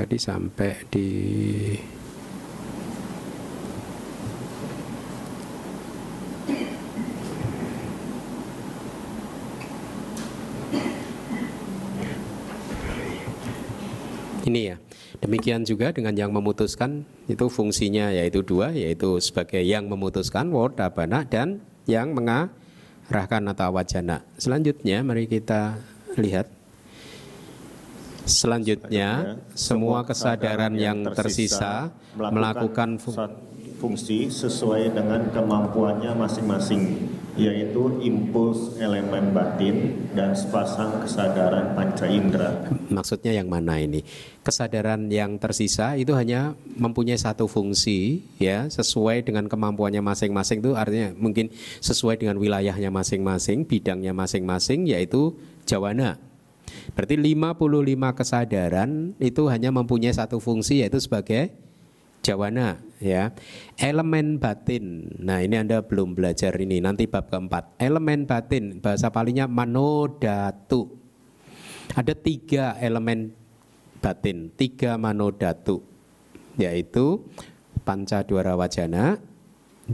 Tadi sampai di ini ya. Demikian juga dengan yang memutuskan itu fungsinya yaitu dua yaitu sebagai yang memutuskan wardabana dan yang mengarahkan atau wajana. Selanjutnya mari kita lihat Selanjutnya, semua kesadaran yang tersisa melakukan fungsi sesuai dengan kemampuannya masing-masing yaitu impuls elemen batin dan sepasang kesadaran panca indera. Maksudnya yang mana ini? Kesadaran yang tersisa itu hanya mempunyai satu fungsi ya, sesuai dengan kemampuannya masing-masing itu artinya mungkin sesuai dengan wilayahnya masing-masing, bidangnya masing-masing yaitu jawana. Berarti 55 kesadaran itu hanya mempunyai satu fungsi yaitu sebagai Jawana ya. Elemen batin. Nah, ini Anda belum belajar ini. Nanti bab keempat. Elemen batin bahasa palingnya manodatu. Ada tiga elemen batin, tiga manodatu yaitu duara wajana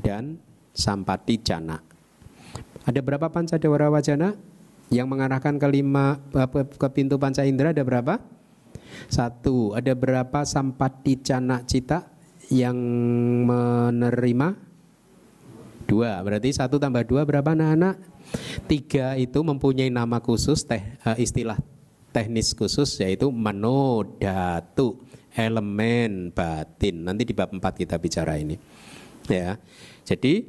dan sampati jana. Ada berapa duara wajana? Yang mengarahkan ke lima ke pintu panca indera ada berapa? Satu, ada berapa sampati jana cita? yang menerima dua berarti satu tambah dua berapa anak-anak tiga itu mempunyai nama khusus teh eh, istilah teknis khusus yaitu menodatu elemen batin nanti di bab empat kita bicara ini ya jadi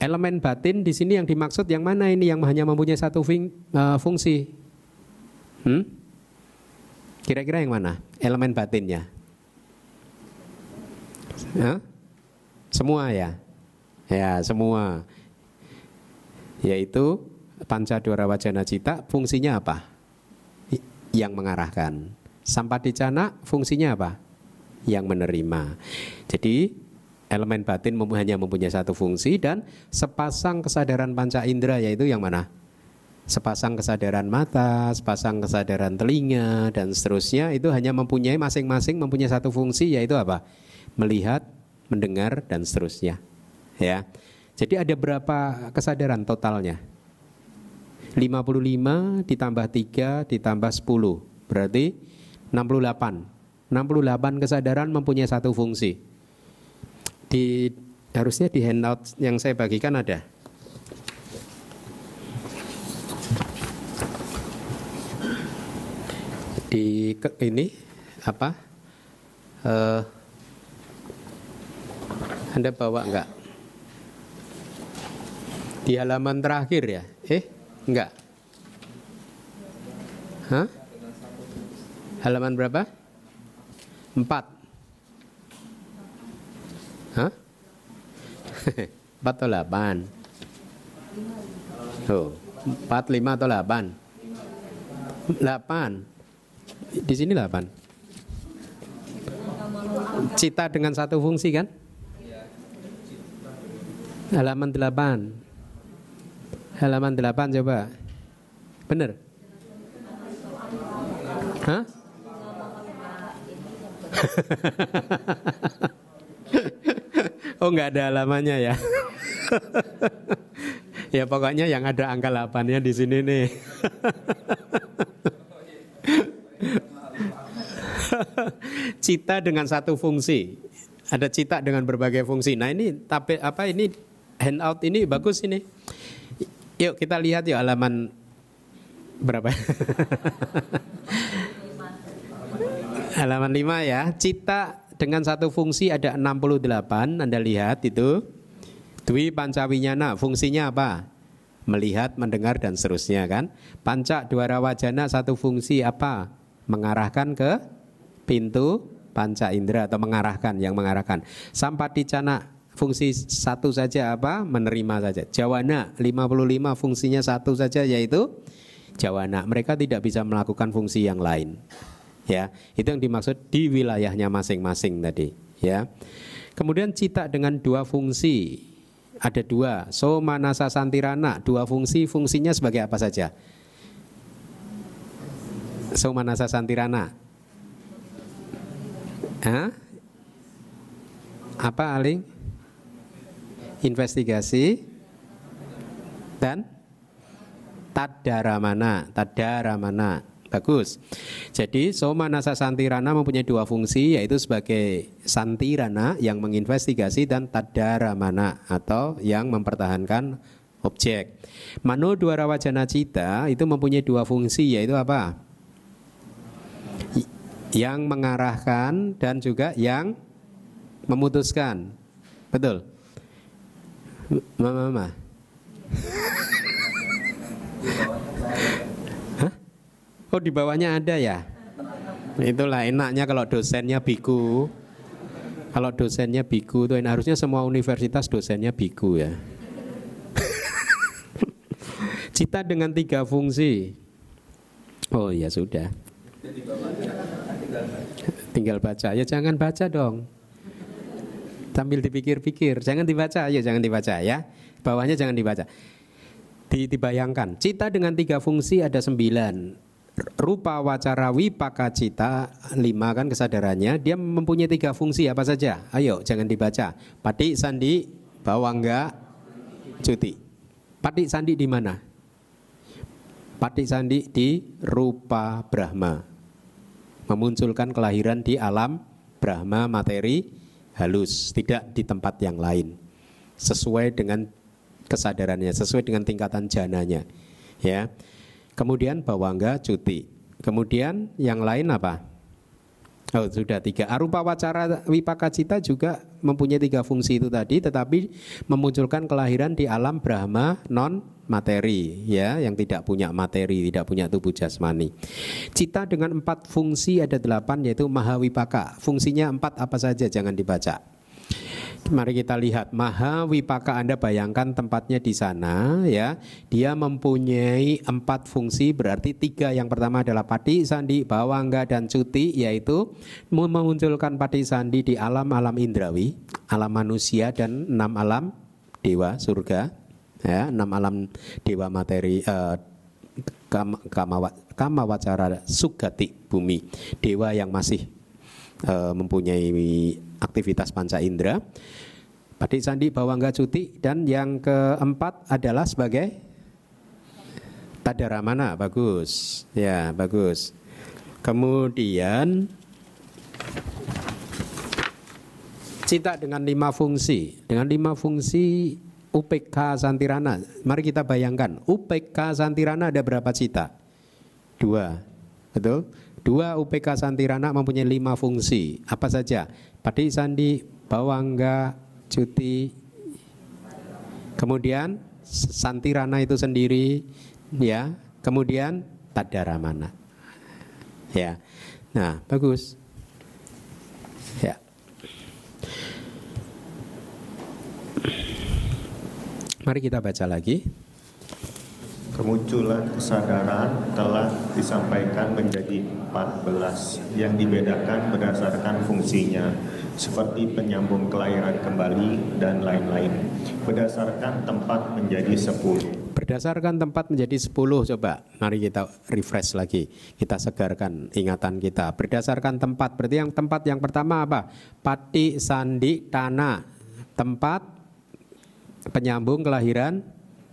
elemen batin di sini yang dimaksud yang mana ini yang hanya mempunyai satu eh, fungsi hmm? kira-kira yang mana elemen batinnya Ya? Semua ya? Ya, semua. Yaitu panca dora wajana cita fungsinya apa? Yang mengarahkan. Sampah cana fungsinya apa? Yang menerima. Jadi elemen batin hanya mempunyai satu fungsi dan sepasang kesadaran panca indera yaitu yang mana? sepasang kesadaran mata, sepasang kesadaran telinga, dan seterusnya itu hanya mempunyai masing-masing mempunyai satu fungsi yaitu apa? melihat, mendengar dan seterusnya. Ya. Jadi ada berapa kesadaran totalnya? 55 ditambah 3 ditambah 10 berarti 68. 68 kesadaran mempunyai satu fungsi. Di harusnya di handout yang saya bagikan ada. Di ini apa? Uh, anda bawa enggak? Di halaman terakhir ya? Eh, enggak. Hah? Halaman berapa? Empat. Hah? Empat atau delapan? Oh, empat, lima atau delapan? Delapan. Di sini delapan. Cita dengan satu fungsi kan? Halaman 8. Halaman 8 coba. Benar? Hah? oh nggak ada halamannya ya. ya pokoknya yang ada angka 8-nya di sini nih. cita dengan satu fungsi. Ada cita dengan berbagai fungsi. Nah, ini tapi apa ini handout ini bagus ini. Yuk kita lihat yuk halaman berapa? halaman 5 ya. Cita dengan satu fungsi ada 68. Anda lihat itu. Dwi pancawinyana fungsinya apa? Melihat, mendengar dan seterusnya kan. Panca dua wajana satu fungsi apa? Mengarahkan ke pintu panca indera atau mengarahkan yang mengarahkan. Sampadicana fungsi satu saja apa? Menerima saja. Jawana 55 fungsinya satu saja yaitu jawana. Mereka tidak bisa melakukan fungsi yang lain. Ya, itu yang dimaksud di wilayahnya masing-masing tadi, ya. Kemudian cita dengan dua fungsi. Ada dua, so manasa santirana, dua fungsi, fungsinya sebagai apa saja? So manasa santirana. Hah? Apa aling? investigasi dan tadaramana, tadaramana. Bagus. Jadi soma nasa santirana mempunyai dua fungsi yaitu sebagai santirana yang menginvestigasi dan tadaramana atau yang mempertahankan objek. Mano dua rawajana cita itu mempunyai dua fungsi yaitu apa? Yang mengarahkan dan juga yang memutuskan. Betul. Ma mama. Hah? Oh di bawahnya ada ya? Itulah enaknya kalau dosennya biku. Kalau dosennya biku tuh harusnya semua universitas dosennya biku ya. Cita dengan tiga fungsi. Oh ya sudah. Tinggal baca ya jangan baca dong sambil dipikir-pikir. Jangan dibaca, ya jangan dibaca ya. Bawahnya jangan dibaca. Di, dibayangkan. Cita dengan tiga fungsi ada sembilan. Rupa wacara wipaka cita lima kan kesadarannya dia mempunyai tiga fungsi apa saja ayo jangan dibaca pati sandi bawang enggak cuti pati sandi di mana pati sandi di rupa Brahma memunculkan kelahiran di alam Brahma materi halus, tidak di tempat yang lain. Sesuai dengan kesadarannya, sesuai dengan tingkatan jananya. Ya. Kemudian bawangga cuti. Kemudian yang lain apa? Oh, sudah tiga. Arupa wacara wipaka cita juga mempunyai tiga fungsi itu tadi, tetapi memunculkan kelahiran di alam Brahma non materi ya, yang tidak punya materi, tidak punya tubuh jasmani. Cita dengan empat fungsi ada delapan yaitu mahawipaka. Fungsinya empat apa saja jangan dibaca. Mari kita lihat Mahawipaka Anda bayangkan tempatnya di sana ya. Dia mempunyai empat fungsi berarti tiga yang pertama adalah pati sandi, bawangga dan cuti yaitu memunculkan pati sandi di alam alam indrawi, alam manusia dan enam alam dewa surga ya enam alam dewa materi eh, kama, kama, wacara sugati bumi dewa yang masih eh, mempunyai aktivitas panca indera Padi Sandi Bawangga Cuti dan yang keempat adalah sebagai Tadaramana bagus ya bagus kemudian cinta dengan lima fungsi dengan lima fungsi UPK Santirana. Mari kita bayangkan, UPK Santirana ada berapa cita? Dua, betul? Dua UPK Santirana mempunyai lima fungsi. Apa saja? Padi sandi, bawangga, cuti, kemudian Santirana itu sendiri, ya. Kemudian tadaramana. Ya. Nah, bagus. Ya. Mari kita baca lagi. Kemunculan kesadaran telah disampaikan menjadi 14 yang dibedakan berdasarkan fungsinya seperti penyambung kelahiran kembali dan lain-lain berdasarkan tempat menjadi 10 berdasarkan tempat menjadi 10 coba mari kita refresh lagi kita segarkan ingatan kita berdasarkan tempat berarti yang tempat yang pertama apa pati sandi tanah tempat penyambung kelahiran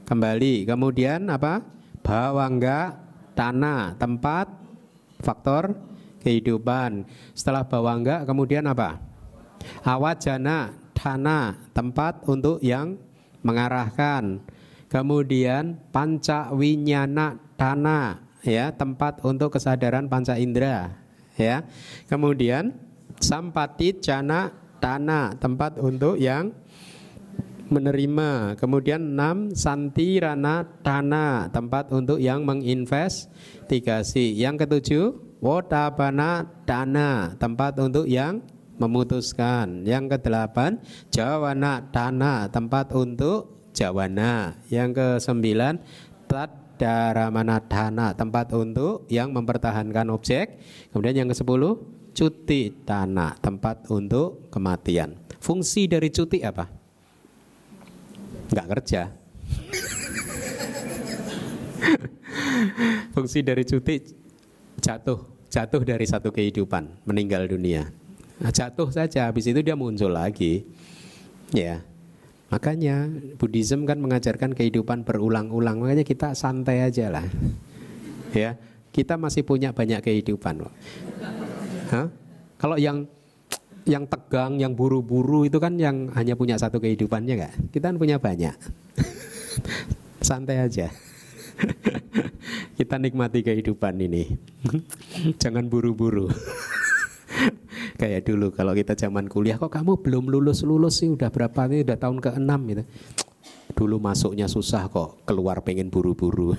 kembali. Kemudian apa? Bawangga, tanah, tempat, faktor kehidupan. Setelah bawangga kemudian apa? Awajana, tanah, tempat untuk yang mengarahkan. Kemudian panca winyana tanah ya, tempat untuk kesadaran panca indera ya. Kemudian sampati jana tanah, tempat untuk yang menerima. Kemudian enam rana dana tempat untuk yang menginvestigasi. Yang ketujuh wotabana dana tempat untuk yang memutuskan. Yang kedelapan jawana dana tempat untuk jawana. Yang kesembilan tat daramana dana tempat untuk yang mempertahankan objek kemudian yang kesepuluh cuti tanah tempat untuk kematian fungsi dari cuti apa nggak kerja. Fungsi dari cuti jatuh, jatuh dari satu kehidupan, meninggal dunia. Nah, jatuh saja, habis itu dia muncul lagi. Ya, makanya Buddhism kan mengajarkan kehidupan berulang-ulang, makanya kita santai aja lah. Ya, kita masih punya banyak kehidupan. Hah? Kalau yang yang tegang, yang buru-buru itu kan yang hanya punya satu kehidupannya enggak? Kita kan punya banyak. Santai aja. Kita nikmati kehidupan ini. Jangan buru-buru. Kayak dulu kalau kita zaman kuliah kok kamu belum lulus-lulus sih udah berapa nih udah tahun ke-6 gitu. Dulu masuknya susah kok, keluar pengen buru-buru.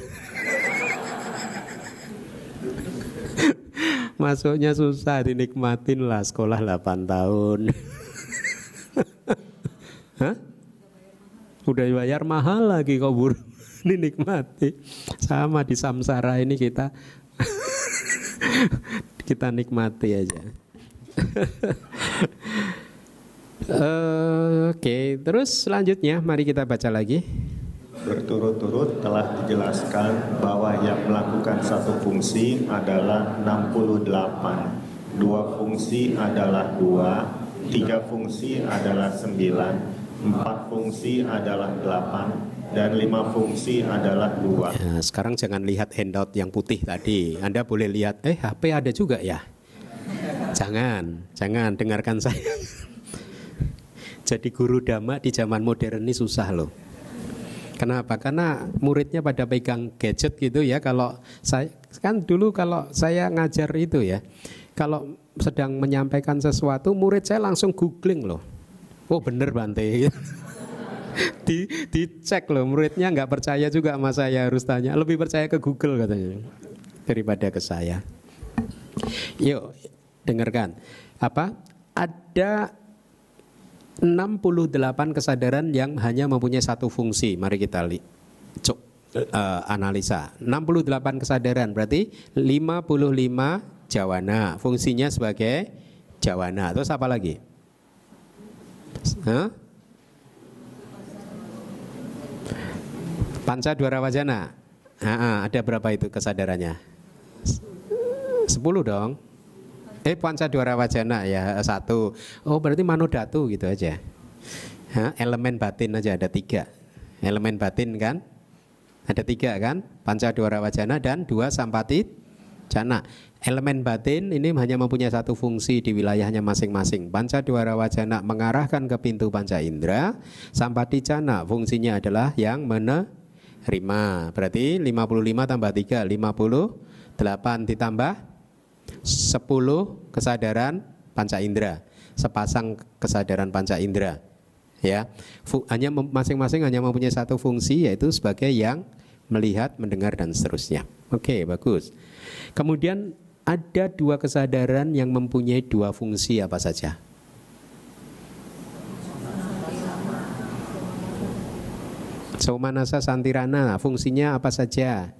masuknya susah dinikmatin lah sekolah 8 tahun. Hah? Udah bayar mahal lagi kok buru dinikmati. Sama di samsara ini kita kita nikmati aja. Oke, okay, terus selanjutnya mari kita baca lagi berturut-turut telah dijelaskan bahwa yang melakukan satu fungsi adalah 68, dua fungsi adalah dua, tiga fungsi adalah sembilan, empat fungsi adalah delapan, dan lima fungsi adalah dua. Ya, sekarang jangan lihat handout yang putih tadi. Anda boleh lihat, eh HP ada juga ya. Jangan, jangan dengarkan saya. Jadi guru dhamma di zaman modern ini susah loh. Kenapa? Karena muridnya pada pegang gadget gitu ya. Kalau saya kan dulu kalau saya ngajar itu ya, kalau sedang menyampaikan sesuatu, murid saya langsung googling loh. Oh bener Bante. di cek loh muridnya nggak percaya juga sama saya harus tanya lebih percaya ke Google katanya daripada ke saya yuk dengarkan apa ada 68 kesadaran yang hanya mempunyai satu fungsi. Mari kita li cuk, uh, analisa. 68 kesadaran berarti 55 jawana. Fungsinya sebagai jawana. Terus apa lagi? Huh? Panca dua wajana. Ha -ha, ada berapa itu kesadarannya? 10 dong eh panca dua wajana ya eh, satu. Oh berarti manodatu gitu aja. Ha, elemen batin aja ada tiga. Elemen batin kan? Ada tiga kan? Panca dua wajana dan dua sampatit jana. Elemen batin ini hanya mempunyai satu fungsi di wilayahnya masing-masing. Panca dua wajana mengarahkan ke pintu panca indera. Sampati jana fungsinya adalah yang menerima. Berarti 55 tambah 3, 58 ditambah 10 kesadaran panca indera, sepasang kesadaran panca indera. Ya. Hanya masing-masing hanya mempunyai satu fungsi yaitu sebagai yang melihat, mendengar dan seterusnya. Oke, bagus. Kemudian ada dua kesadaran yang mempunyai dua fungsi apa saja? Saumanasa Santirana fungsinya apa saja?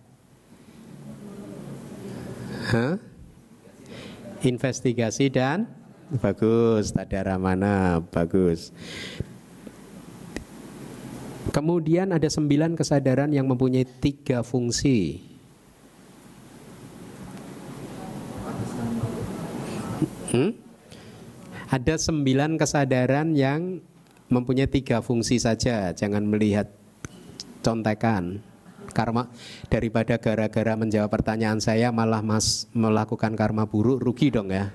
Hah? investigasi dan bagus tadara mana bagus kemudian ada sembilan kesadaran yang mempunyai tiga fungsi hmm? ada sembilan kesadaran yang mempunyai tiga fungsi saja jangan melihat contekan karma daripada gara-gara menjawab pertanyaan saya malah mas melakukan karma buruk rugi dong ya.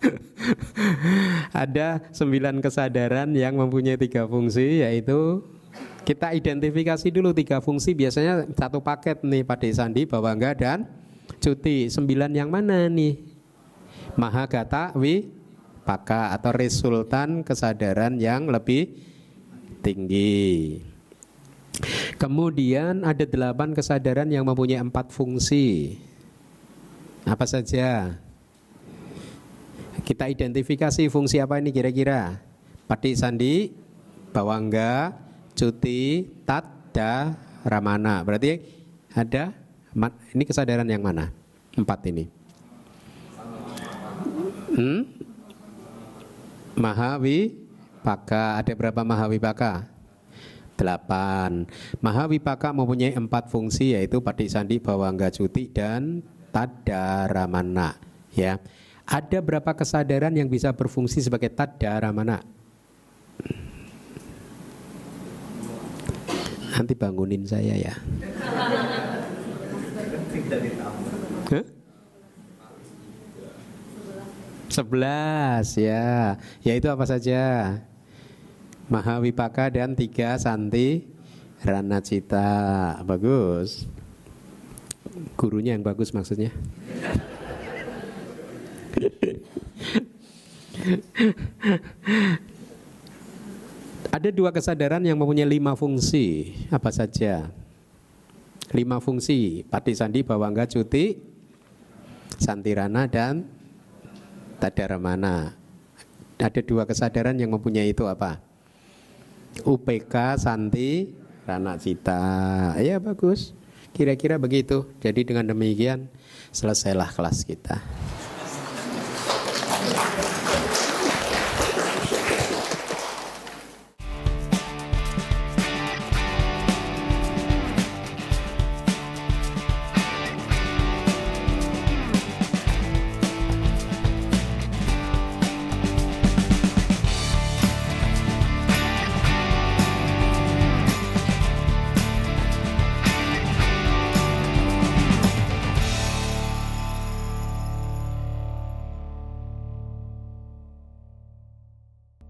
Ada sembilan kesadaran yang mempunyai tiga fungsi yaitu kita identifikasi dulu tiga fungsi biasanya satu paket nih Pak Sandi bahwa enggak dan cuti sembilan yang mana nih mahagata wi paka atau resultan kesadaran yang lebih tinggi. Kemudian ada delapan kesadaran yang mempunyai empat fungsi. Apa saja? Kita identifikasi fungsi apa ini kira-kira? Pati sandi, bawangga, cuti, tat, da, ramana. Berarti ada ini kesadaran yang mana? Empat ini. Hmm? Mahawi Paka. Ada berapa Mahawi Paka? delapan. Mahawipaka mempunyai empat fungsi yaitu padik sandi, bawangga cuti dan tadaramana. Ya. Ada berapa kesadaran yang bisa berfungsi sebagai tadaramana? Nanti bangunin saya ya. Sebelas ya, yaitu apa saja? Mahawipaka dan tiga Santi Cita Bagus. Gurunya yang bagus maksudnya. Ada dua kesadaran yang mempunyai lima fungsi. Apa saja? Lima fungsi. Pati Sandi, Bawangga, Cuti, Santirana, dan Tadaramana. Ada dua kesadaran yang mempunyai itu apa? UPK Santi Ranacita. Ya bagus. Kira-kira begitu. Jadi dengan demikian selesailah kelas kita.